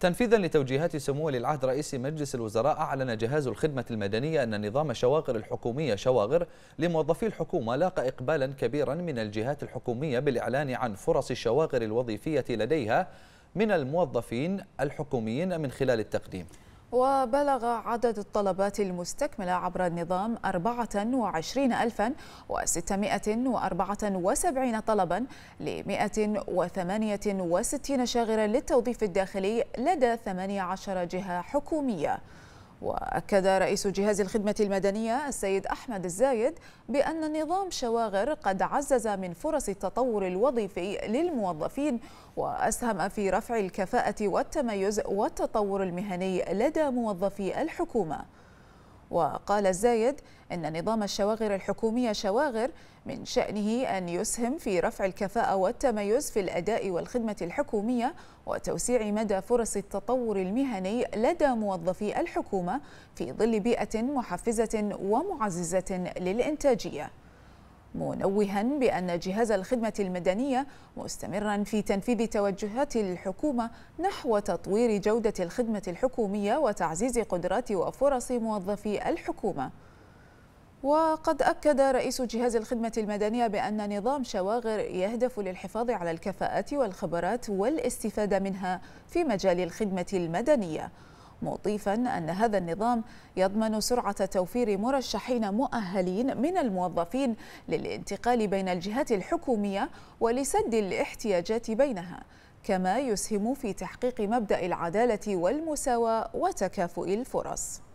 تنفيذا لتوجيهات سمو ولي العهد رئيس مجلس الوزراء أعلن جهاز الخدمة المدنية أن نظام شواغر الحكومية شواغر لموظفي الحكومة لاقى إقبالا كبيرا من الجهات الحكومية بالإعلان عن فرص الشواغر الوظيفية لديها من الموظفين الحكوميين من خلال التقديم وبلغ عدد الطلبات المستكملة عبر النظام 24674 طلبا ل 168 شاغرا للتوظيف الداخلي لدى 18 جهة حكومية وأكد رئيس جهاز الخدمة المدنية السيد أحمد الزايد بأن نظام شواغر قد عزز من فرص التطور الوظيفي للموظفين وأسهم في رفع الكفاءة والتميز والتطور المهني لدى موظفي الحكومة وقال الزايد أن نظام الشواغر الحكومية شواغر من شأنه أن يسهم في رفع الكفاءة والتميز في الأداء والخدمة الحكومية وتوسيع مدى فرص التطور المهني لدى موظفي الحكومة في ظل بيئة محفزة ومعززة للإنتاجية منوها بأن جهاز الخدمة المدنية مستمرا في تنفيذ توجهات الحكومة نحو تطوير جودة الخدمة الحكومية وتعزيز قدرات وفرص موظفي الحكومة وقد أكد رئيس جهاز الخدمة المدنية بأن نظام شواغر يهدف للحفاظ على الكفاءات والخبرات والاستفادة منها في مجال الخدمة المدنية مضيفا أن هذا النظام يضمن سرعة توفير مرشحين مؤهلين من الموظفين للانتقال بين الجهات الحكومية ولسد الاحتياجات بينها كما يسهم في تحقيق مبدأ العدالة والمساواة وتكافؤ الفرص